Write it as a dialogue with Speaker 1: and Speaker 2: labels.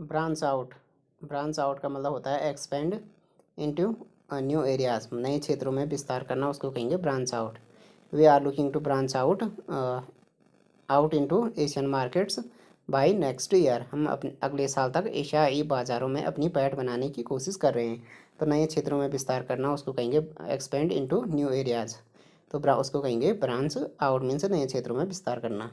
Speaker 1: branch out branch out का मतलब होता है एक्सपेंड इनटू न्यू एरियाज नए क्षेत्रों में विस्तार करना उसको कहेंगे branch out we are looking to branch out out into Asian markets by next year हम अपने अगले साल तक एशियाई बाज़ारों में अपनी पैठ बनाने की कोशिश कर रहे हैं तो नए क्षेत्रों में विस्तार करना उसको कहेंगे एक्सपेंड टू न्यू एरियाज़ तो उसको कहेंगे ब्रांच आउट मीन्स नए क्षेत्रों में विस्तार करना